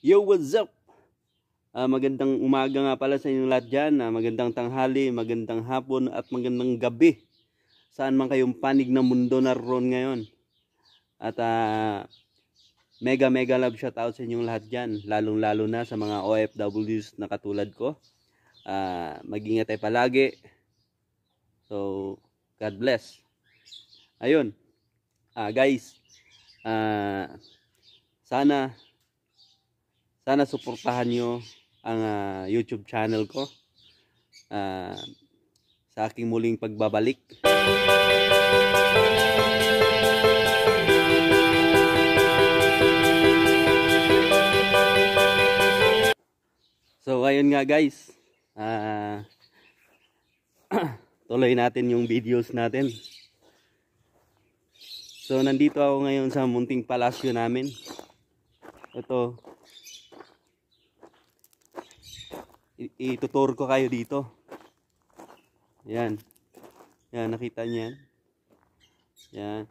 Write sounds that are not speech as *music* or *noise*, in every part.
Yo, what's up? Uh, magandang umaga nga pala sa inyong lahat dyan. Uh, magandang tanghali, magandang hapon at magandang gabi. Saan man kayong panig ng mundo naroon ngayon. At uh, mega mega love shout out sa inyong lahat dyan. Lalong lalo na sa mga OFWs na katulad ko. Uh, mag-ingat tayo palagi. So, God bless. Ayun. Uh, guys, uh, sana sana suportahan nyo ang uh, YouTube channel ko uh, sa aking muling pagbabalik. So ayun nga guys, uh, *clears throat* tuloy natin yung videos natin. So nandito ako ngayon sa munting palasyo namin. Ito, ituturo ko kayo dito. Yan. Yan, nakita niyan. Yan.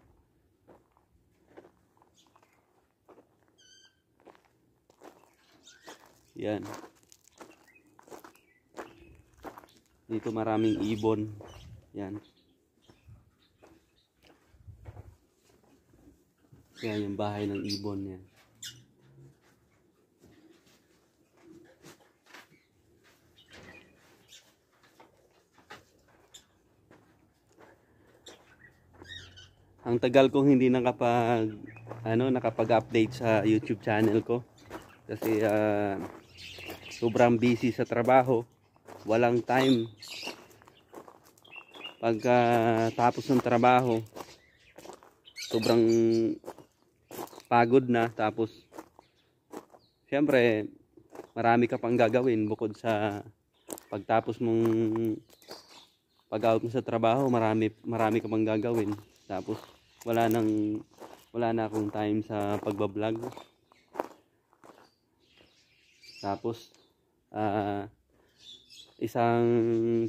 Yan. Dito maraming ibon. Yan. Yan yung bahay ng ibon yan. ang tagal kong hindi nakapag ano nakapag-update sa YouTube channel ko kasi uh, sobrang busy sa trabaho walang time pagkatapos ah, uh, ng trabaho sobrang pagod na tapos syempre marami ka pang gagawin bukod sa pagtapos mong pag-out mo sa trabaho marami marami ka pang gagawin tapos wala nang wala na akong time sa pagbablog. Tapos uh, isang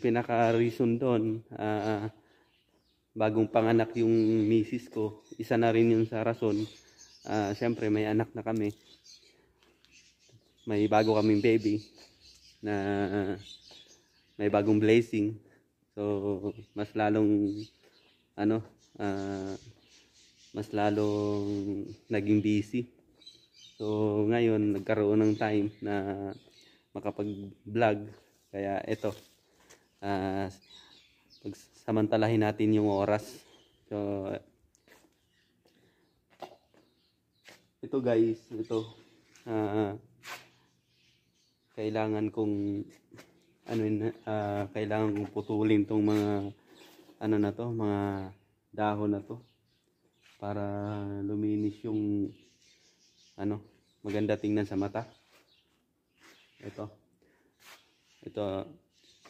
pinaka reason doon uh, bagong panganak yung misis ko. Isa na rin yung sa rason. Uh, syempre may anak na kami. May bago kaming baby na may bagong blessing. So mas lalong ano uh, mas lalong naging busy. So ngayon nagkaroon ng time na makapag-vlog. Kaya ito, uh, ah, pagsamantalahin natin yung oras. So, ito guys, ito. Uh, kailangan kong ano uh, kailangan kong putulin tong mga ano na to, mga dahon na to para luminis yung ano maganda tingnan sa mata ito ito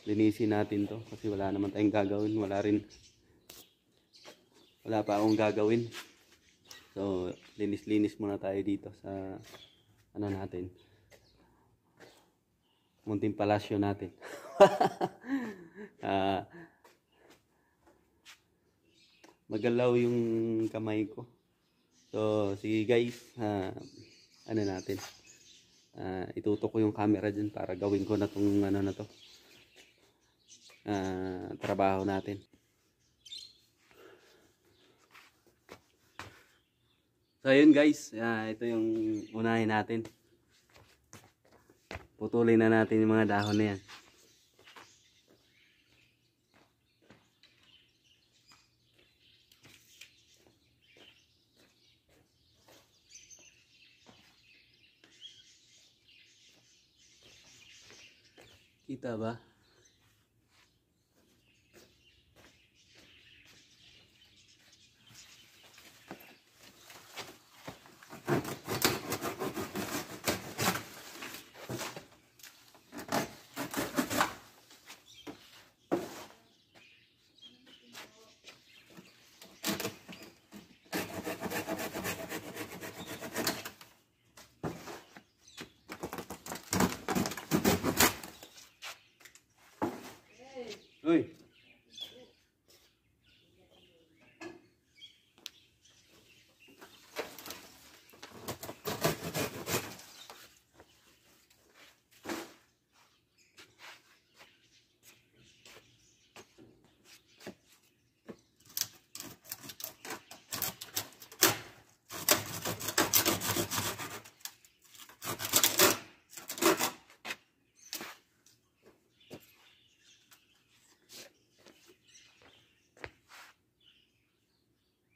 linisin natin to kasi wala naman tayong gagawin wala rin wala pa akong gagawin so linis linis muna tayo dito sa ano natin munting palasyo natin uh, *laughs* magalaw yung kamay ko. So, sige guys, uh, ano natin. Uh, itutok ko yung camera dyan para gawin ko na tong ano na to. Uh, trabaho natin. So, ayun guys, uh, ito yung unahin natin. Putulin na natin yung mga dahon na yan. bah Fui.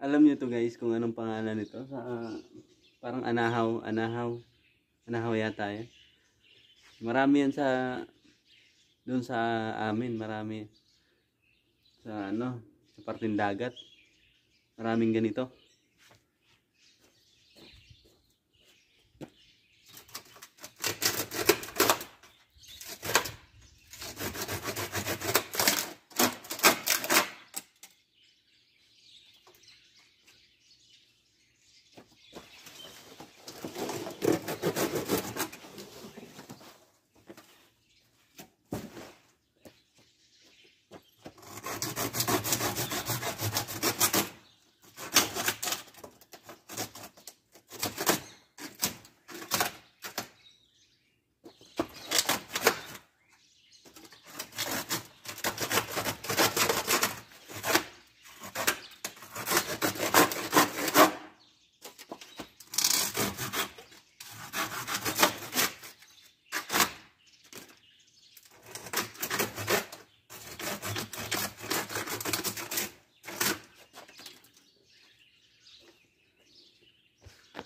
Alam niyo to guys kung anong pangalan nito sa uh, parang anahaw, anahaw. Anahaw yata 'yan. Marami 'yan sa doon sa amin, marami sa ano, sa parteng dagat. Maraming ganito.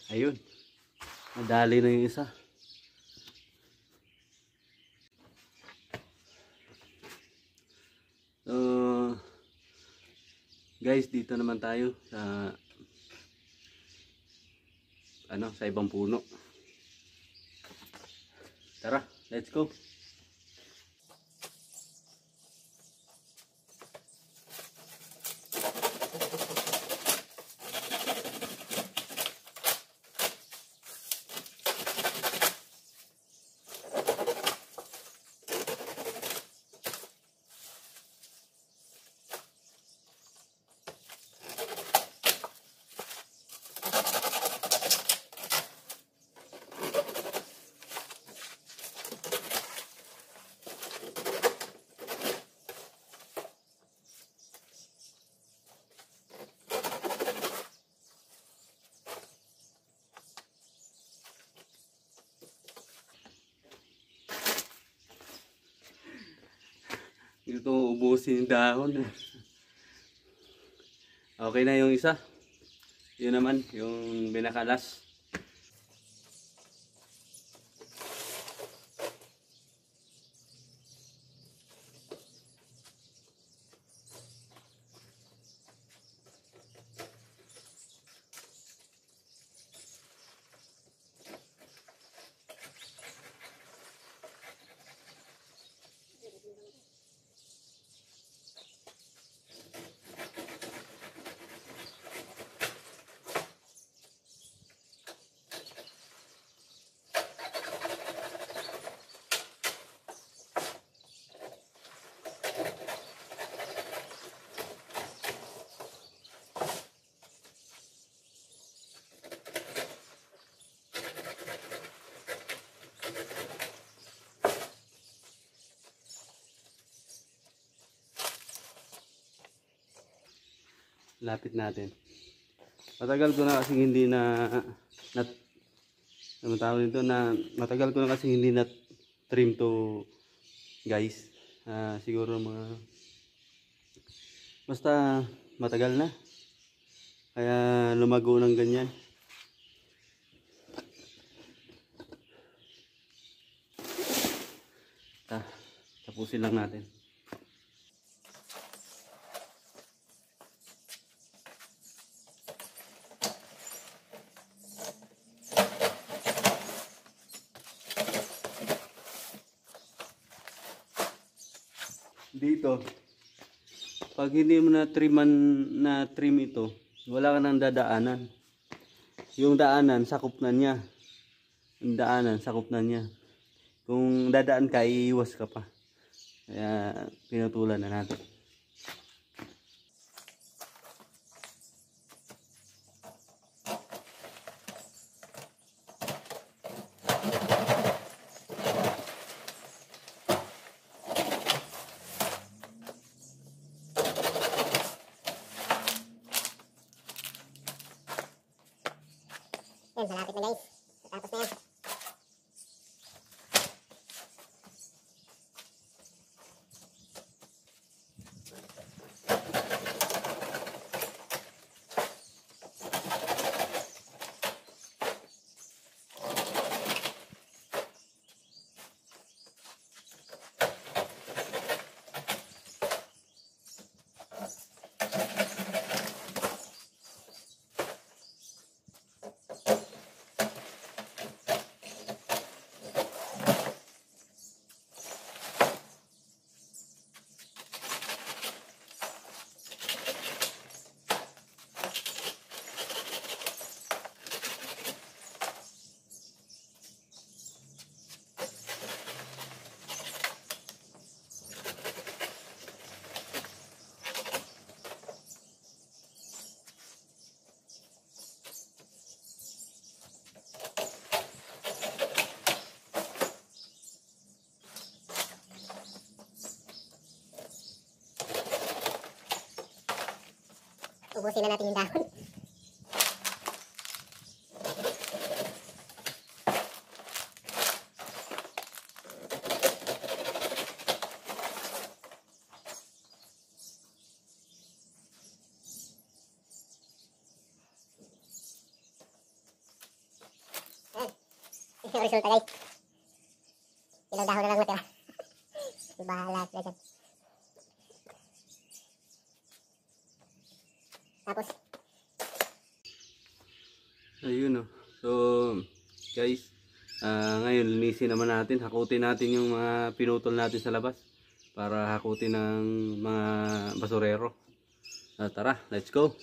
Ayun. madali na yung isa. So, guys, dito naman tayo sa ano, sa ibang puno. Tara, let's go. itong ubusin yung dahon. okay na yung isa. Yun naman, yung binakalas. lapit natin. Matagal ko na kasi hindi na nat ano tawag na matagal ko na kasi hindi na trim to guys. Uh, siguro mga basta matagal na. Kaya lumago ng ganyan. Ah, tapusin lang natin. dito pag hindi mo na triman na trim ito wala ka nang dadaanan yung daanan sakop na niya yung daanan sakop na niya kung dadaan ka iiwas ka pa kaya pinutulan na natin ubusin na natin yung dahon. Hmm. Ayan. *laughs* Yung resulta guys. Ilang dahon na lang matira. *laughs* Bahala sila dyan. Tapos, ayun Oh. So, guys, uh, ngayon linisin naman natin. Hakutin natin yung mga pinutol natin sa labas para hakutin ng mga basurero. Uh, tara, let's go.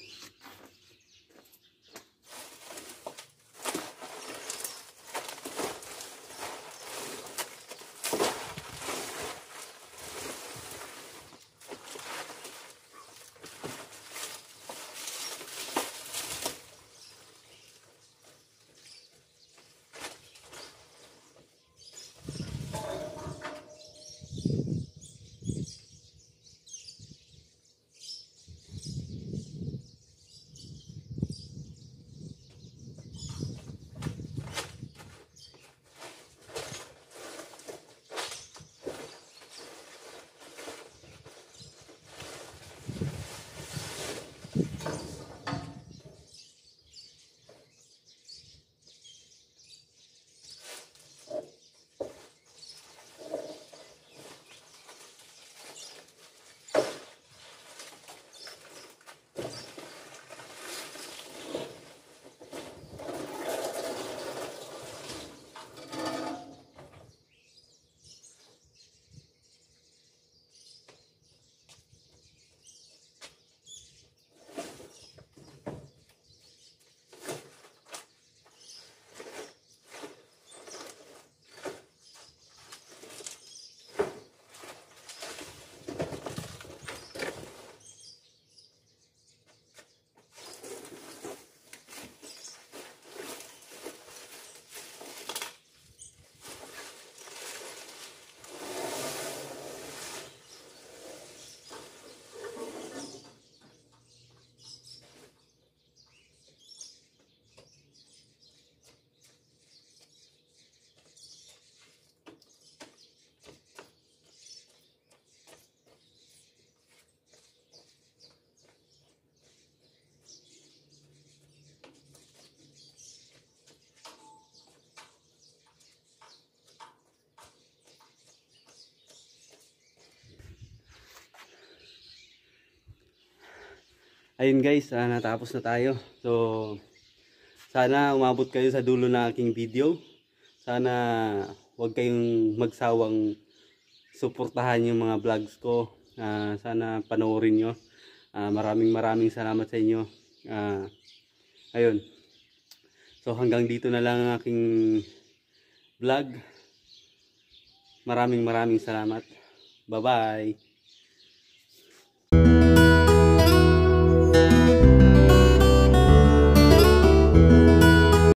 ayun guys uh, natapos na tayo so sana umabot kayo sa dulo ng aking video sana wag kayong magsawang suportahan yung mga vlogs ko uh, sana panoorin nyo uh, maraming maraming salamat sa inyo uh, ayun so hanggang dito na lang ang aking vlog maraming maraming salamat bye bye